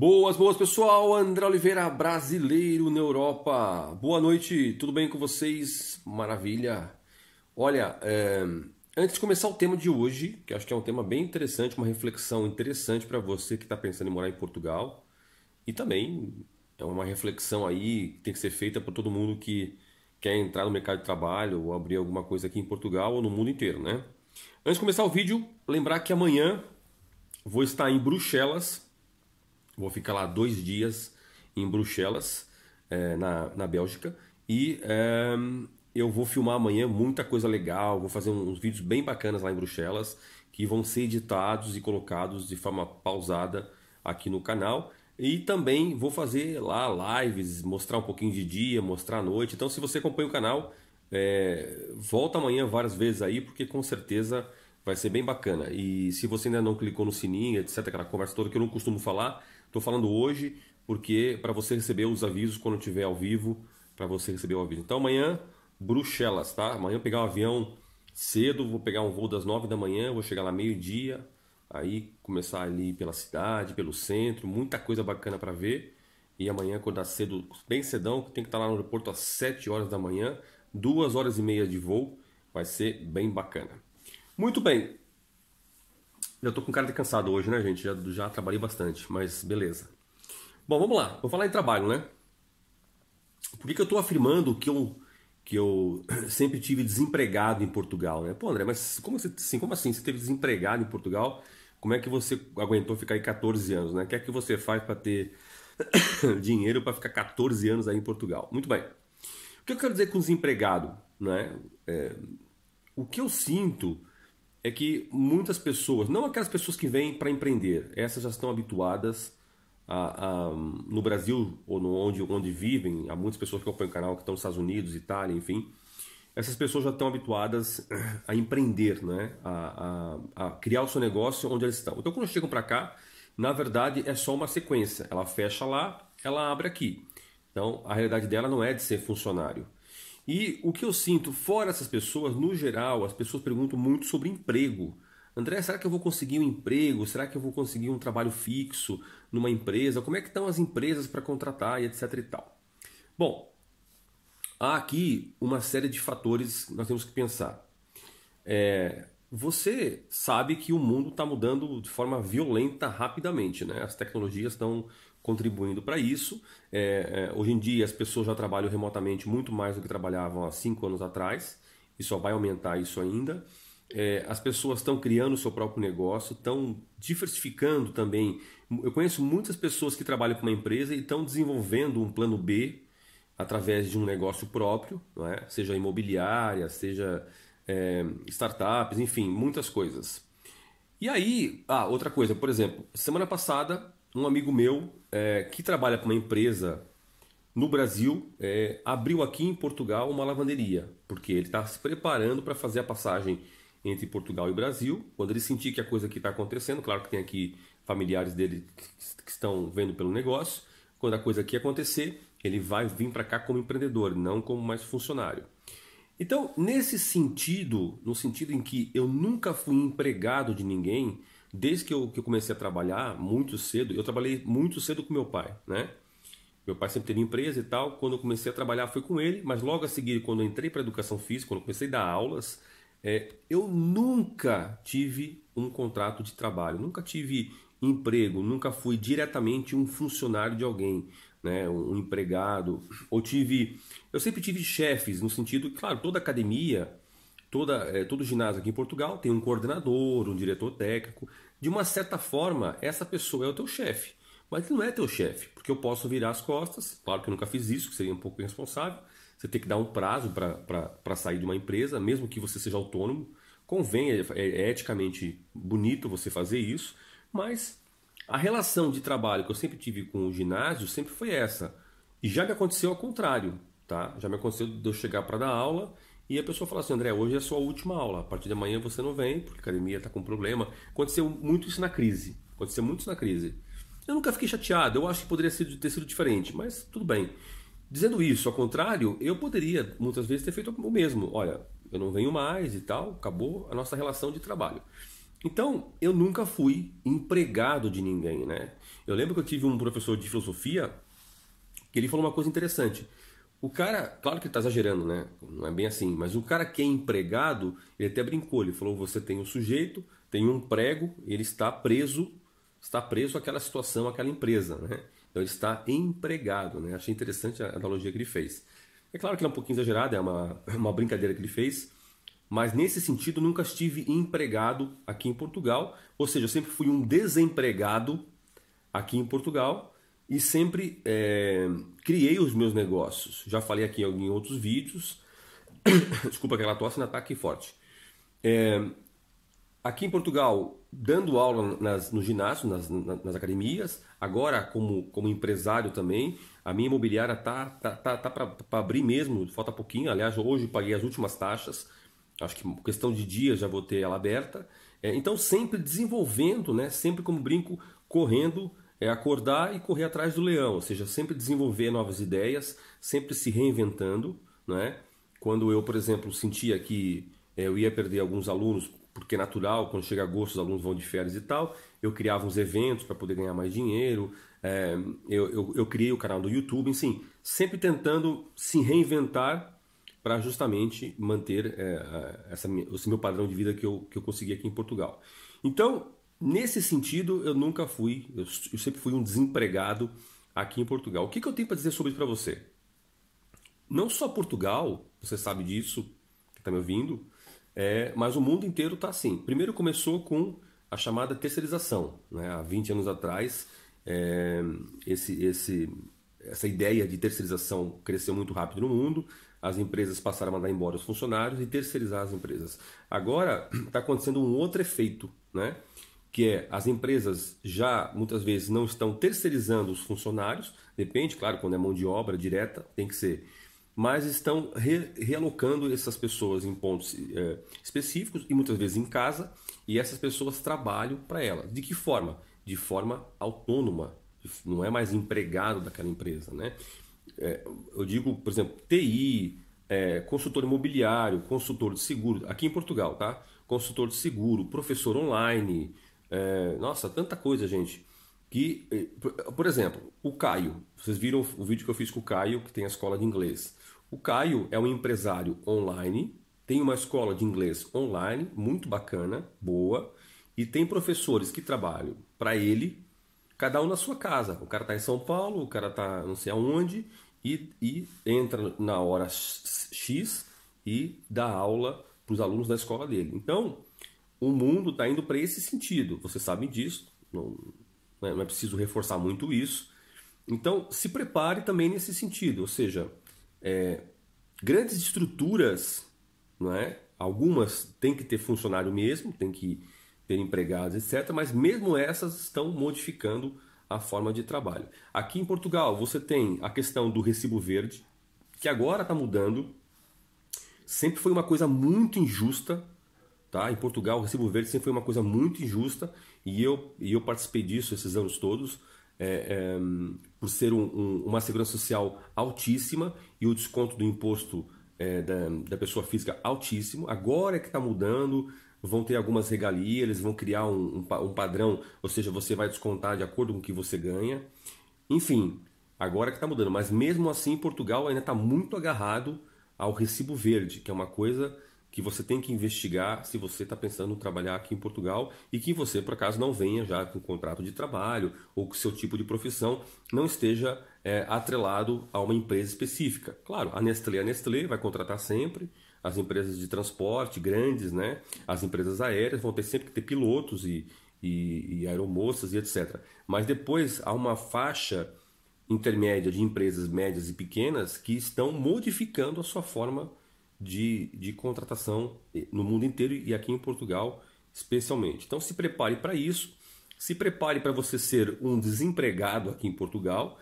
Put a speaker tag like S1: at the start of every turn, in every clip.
S1: Boas, boas pessoal, André Oliveira, brasileiro na Europa. Boa noite, tudo bem com vocês? Maravilha. Olha, é... antes de começar o tema de hoje, que acho que é um tema bem interessante, uma reflexão interessante para você que está pensando em morar em Portugal, e também é uma reflexão aí que tem que ser feita para todo mundo que quer entrar no mercado de trabalho ou abrir alguma coisa aqui em Portugal ou no mundo inteiro, né? Antes de começar o vídeo, lembrar que amanhã vou estar em Bruxelas Vou ficar lá dois dias em Bruxelas, é, na, na Bélgica. E é, eu vou filmar amanhã muita coisa legal. Vou fazer uns vídeos bem bacanas lá em Bruxelas, que vão ser editados e colocados de forma pausada aqui no canal. E também vou fazer lá lives, mostrar um pouquinho de dia, mostrar a noite. Então, se você acompanha o canal, é, volta amanhã várias vezes aí, porque com certeza vai ser bem bacana. E se você ainda não clicou no sininho, etc., aquela conversa toda que eu não costumo falar, Estou falando hoje porque para você receber os avisos quando tiver ao vivo, para você receber o aviso. Então amanhã, Bruxelas, tá? Amanhã eu pegar o um avião cedo, vou pegar um voo das 9 da manhã, vou chegar lá meio-dia, aí começar ali pela cidade, pelo centro, muita coisa bacana para ver. E amanhã acordar cedo, bem cedão, tem que estar tá lá no aeroporto às 7 horas da manhã, duas horas e meia de voo, vai ser bem bacana. Muito bem, eu tô com cara de cansado hoje, né, gente? Já, já trabalhei bastante, mas beleza. Bom, vamos lá. Vou falar em trabalho, né? Por que, que eu tô afirmando que eu, que eu sempre tive desempregado em Portugal, né? Pô, André, mas como, você, assim, como assim? Você teve desempregado em Portugal? Como é que você aguentou ficar aí 14 anos, né? O que é que você faz para ter dinheiro para ficar 14 anos aí em Portugal? Muito bem. O que eu quero dizer com desempregado, né? É, o que eu sinto é que muitas pessoas, não aquelas pessoas que vêm para empreender, essas já estão habituadas a, a, no Brasil ou no, onde, onde vivem, há muitas pessoas que acompanham o canal que estão nos Estados Unidos, Itália, enfim. Essas pessoas já estão habituadas a empreender, né? a, a, a criar o seu negócio onde elas estão. Então, quando chegam para cá, na verdade é só uma sequência. Ela fecha lá, ela abre aqui. Então, a realidade dela não é de ser funcionário. E o que eu sinto fora essas pessoas, no geral, as pessoas perguntam muito sobre emprego. André, será que eu vou conseguir um emprego? Será que eu vou conseguir um trabalho fixo numa empresa? Como é que estão as empresas para contratar e etc e tal? Bom, há aqui uma série de fatores que nós temos que pensar. É, você sabe que o mundo está mudando de forma violenta rapidamente, né? As tecnologias estão contribuindo para isso. É, é, hoje em dia as pessoas já trabalham remotamente muito mais do que trabalhavam há cinco anos atrás e só vai aumentar isso ainda. É, as pessoas estão criando o seu próprio negócio, estão diversificando também. Eu conheço muitas pessoas que trabalham com uma empresa e estão desenvolvendo um plano B através de um negócio próprio, é? seja imobiliária, seja é, startups, enfim, muitas coisas. E aí, ah, outra coisa, por exemplo, semana passada um amigo meu é, que trabalha para uma empresa no Brasil é, abriu aqui em Portugal uma lavanderia, porque ele está se preparando para fazer a passagem entre Portugal e Brasil. Quando ele sentir que a coisa aqui está acontecendo, claro que tem aqui familiares dele que estão vendo pelo negócio, quando a coisa aqui acontecer, ele vai vir para cá como empreendedor, não como mais funcionário. Então, nesse sentido, no sentido em que eu nunca fui empregado de ninguém, desde que eu, que eu comecei a trabalhar muito cedo, eu trabalhei muito cedo com meu pai, né? Meu pai sempre teve empresa e tal. Quando eu comecei a trabalhar foi com ele, mas logo a seguir, quando eu entrei para educação física, quando eu comecei a dar aulas, é, eu nunca tive um contrato de trabalho, nunca tive emprego, nunca fui diretamente um funcionário de alguém, né, um empregado. Ou tive, eu sempre tive chefes no sentido, claro, toda academia Toda, é, todo ginásio aqui em Portugal tem um coordenador, um diretor técnico. De uma certa forma, essa pessoa é o teu chefe. Mas ele não é teu chefe, porque eu posso virar as costas. Claro que eu nunca fiz isso, que seria um pouco irresponsável. Você tem que dar um prazo para pra, sair de uma empresa, mesmo que você seja autônomo. Convém, é, é, é eticamente bonito você fazer isso, mas a relação de trabalho que eu sempre tive com o ginásio sempre foi essa. E já me aconteceu ao contrário, tá? Já me aconteceu de eu chegar para dar aula e a pessoa fala assim, André, hoje é a sua última aula, a partir de amanhã você não vem, porque a academia está com problema. Aconteceu muito isso na crise. Aconteceu muito isso na crise. Eu nunca fiquei chateado, eu acho que poderia ter sido diferente, mas tudo bem. Dizendo isso, ao contrário, eu poderia muitas vezes ter feito o mesmo. Olha, eu não venho mais e tal, acabou a nossa relação de trabalho. Então, eu nunca fui empregado de ninguém, né? Eu lembro que eu tive um professor de filosofia que ele falou uma coisa interessante. O cara, claro que ele está exagerando, né? Não é bem assim, mas o cara que é empregado, ele até brincou, ele falou: você tem um sujeito, tem um prego, ele está preso, está preso àquela situação, àquela empresa, né? Então ele está empregado, né? Achei interessante a analogia que ele fez. É claro que é um pouquinho exagerado, é uma, uma brincadeira que ele fez, mas nesse sentido nunca estive empregado aqui em Portugal, ou seja, eu sempre fui um desempregado aqui em Portugal e sempre é, criei os meus negócios. Já falei aqui em outros vídeos. Desculpa aquela tosse, ainda está aqui forte. É, aqui em Portugal, dando aula nas, no ginásio, nas, nas, academias, agora como, como empresário também, a minha imobiliária tá, tá, tá, tá para abrir mesmo, falta pouquinho. Aliás, hoje paguei as últimas taxas, acho que questão de dias já vou ter ela aberta. É, então, sempre desenvolvendo, né? sempre como brinco, correndo é acordar e correr atrás do leão, ou seja, sempre desenvolver novas ideias, sempre se reinventando. Né? Quando eu, por exemplo, sentia que é, eu ia perder alguns alunos, porque é natural, quando chega agosto os alunos vão de férias e tal, eu criava uns eventos para poder ganhar mais dinheiro, é, eu, eu, eu criei o canal do YouTube, enfim, sempre tentando se reinventar para justamente manter é, essa, esse meu padrão de vida que eu, que eu consegui aqui em Portugal. Então, Nesse sentido, eu nunca fui, eu, sempre fui um desempregado aqui em Portugal. O que, que eu tenho para dizer sobre isso para você? Não só Portugal, você sabe disso, que está me ouvindo, é, mas o mundo inteiro está assim. Primeiro começou com a chamada terceirização. Né? Há 20 anos atrás, é, esse, esse, essa ideia de terceirização cresceu muito rápido no mundo. As empresas passaram a mandar embora os funcionários e terceirizar as empresas. Agora está acontecendo um outro efeito, né? que é as empresas já muitas vezes não estão terceirizando os funcionários, depende, claro, quando é mão de obra direta, tem que ser, mas estão re realocando essas pessoas em pontos é, específicos e muitas vezes em casa, e essas pessoas trabalham para ela. De que forma? De forma autônoma, não é mais empregado daquela empresa, né? É, eu digo, por exemplo, TI, é, consultor imobiliário, consultor de seguro, aqui em Portugal, tá? Consultor de seguro, professor online, é, nossa, tanta coisa, gente. Que, é, por exemplo, o Caio. Vocês viram o vídeo que eu fiz com o Caio, que tem a escola de inglês. O Caio é um empresário online, tem uma escola de inglês online, muito bacana, boa, e tem professores que trabalham para ele, cada um na sua casa. O cara está em São Paulo, o cara está não sei aonde, e, e entra na hora X e dá aula para os alunos da escola dele. Então, o mundo está indo para esse sentido. Vocês sabem disso, não, né, não, é preciso reforçar muito isso. Então, se prepare também nesse sentido, ou seja, é, grandes estruturas, não é? algumas têm que ter funcionário mesmo, têm que ter empregados, etc., mas mesmo essas estão modificando a forma de trabalho. Aqui em Portugal, você tem a questão do recibo verde, que agora está mudando. Sempre foi uma coisa muito injusta, Tá? Em Portugal, o recibo verde sempre foi uma coisa muito injusta e eu, e eu participei disso esses anos todos, é, é, por ser um, um, uma segurança social altíssima e o desconto do imposto é, da, da pessoa física altíssimo. Agora é que está mudando, vão ter algumas regalias, eles vão criar um, um, um, padrão, ou seja, você vai descontar de acordo com o que você ganha. Enfim, agora é que está mudando, mas mesmo assim Portugal ainda está muito agarrado ao recibo verde, que é uma coisa que você tem que investigar se você está pensando em trabalhar aqui em Portugal e que você, por acaso, não venha já com contrato de trabalho ou que seu tipo de profissão não esteja é, atrelado a uma empresa específica. Claro, a Nestlé, é a Nestlé vai contratar sempre, as empresas de transporte grandes, né? as empresas aéreas vão ter sempre que ter pilotos e, e, e aeromoças e etc. Mas depois há uma faixa intermédia de empresas médias e pequenas que estão modificando a sua forma de, de contratação eh, no mundo inteiro e aqui em Portugal especialmente. Então se prepare para isso, se prepare para você ser um desempregado aqui em Portugal.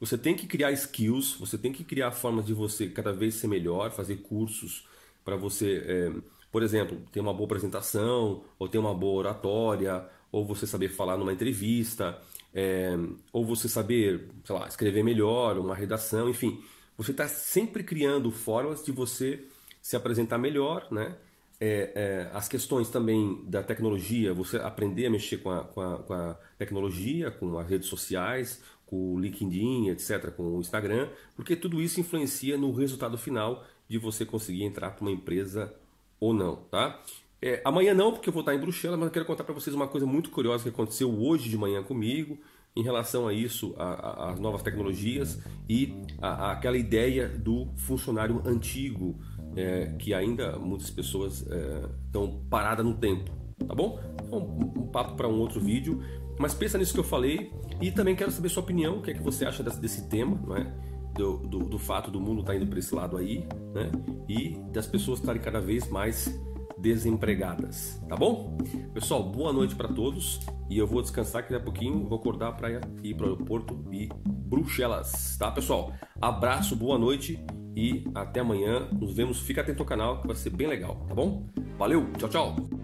S1: Você tem que criar skills, você tem que criar formas de você cada vez ser melhor, fazer cursos para você, é, por exemplo, ter uma boa apresentação, ou ter uma boa oratória, ou você saber falar numa entrevista, é, ou você saber, sei lá, escrever melhor, uma redação, enfim. Você está sempre criando formas de você se apresentar melhor, né? É, é, as questões também da tecnologia, você aprender a mexer com a, com a, com a tecnologia, com as redes sociais, com o LinkedIn, etc., com o Instagram, porque tudo isso influencia no resultado final de você conseguir entrar para uma empresa ou não, tá? É, amanhã não, porque eu vou estar em Bruxelas, mas eu quero contar para vocês uma coisa muito curiosa que aconteceu hoje de manhã comigo em relação a isso, as novas tecnologias e a, a, aquela ideia do funcionário antigo é, que ainda muitas pessoas estão é, paradas no tempo, tá bom? É um, um papo para um outro vídeo, mas pensa nisso que eu falei e também quero saber sua opinião, o que é que você acha desse, desse tema, não é? Do, do, do fato do mundo estar tá indo para esse lado aí, né? E das pessoas estarem cada vez mais desempregadas, tá bom? Pessoal, boa noite para todos e eu vou descansar aqui a pouquinho, vou acordar para ir para o aeroporto e Bruxelas, tá pessoal? Abraço, boa noite e até amanhã. Nos vemos. Fica atento ao canal que vai ser bem legal, tá bom? Valeu, tchau, tchau!